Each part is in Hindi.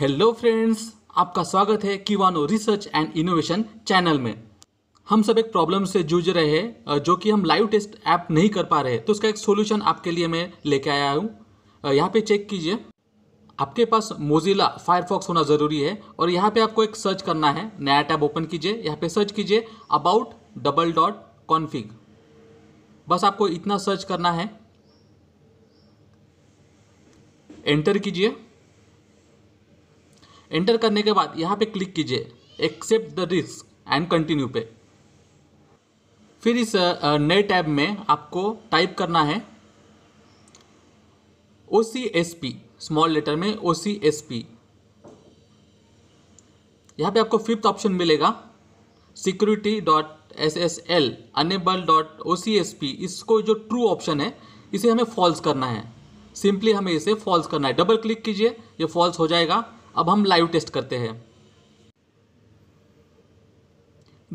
हेलो फ्रेंड्स आपका स्वागत है Kiwano research and innovation channel में हम सब एक प्रॉब्लम से जूझ रहे हैं जो कि हम लाइव टेस्ट ऐप नहीं कर पा रहे तो उसका एक सोल्यूशन आपके लिए मैं लेके आया हूँ यहाँ पे चेक कीजिए आपके पास मोजिला फायरफॉक्स होना ज़रूरी है और यहाँ पे आपको एक सर्च करना है नया टैब ओपन कीजिए यहाँ पे सर्च कीजिए अबाउट डबल डॉट कॉन्फिग बस आपको इतना सर्च करना है एंटर कीजिए एंटर करने के बाद यहाँ पे क्लिक कीजिए accept the risk and continue पे फिर इस नए टैब में आपको टाइप करना है O C S P small letter में ओ सी एस पी यहाँ पे आपको फिफ्थ ऑप्शन मिलेगा security dot S S L enable dot O C S P इसको जो ट्रू ऑप्शन है इसे हमें फॉल्स करना है सिंपली हमें इसे फॉल्स करना है डबल क्लिक कीजिए ये फॉल्स हो जाएगा अब हम लाइव टेस्ट करते हैं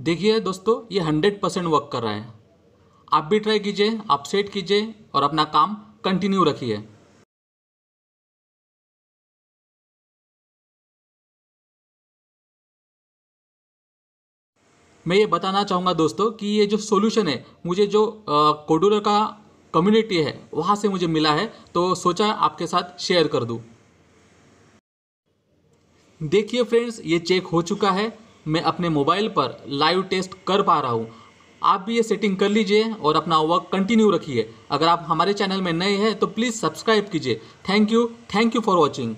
देखिए दोस्तों ये हंड्रेड परसेंट वर्क कर रहा है आप भी ट्राई कीजिए आप सेट कीजिए और अपना काम कंटिन्यू रखिए मैं ये बताना चाहूँगा दोस्तों कि ये जो सोल्यूशन है मुझे जो कोडुलर का कम्युनिटी है वहाँ से मुझे मिला है तो सोचा आपके साथ शेयर कर दूँ देखिए फ्रेंड्स ये चेक हो चुका है मैं अपने मोबाइल पर लाइव टेस्ट कर पा रहा हूँ आप भी ये सेटिंग कर लीजिए और अपना वर्क कंटिन्यू रखिए अगर आप हमारे चैनल में नए हैं तो प्लीज़ सब्सक्राइब कीजिए thank you thank you for watching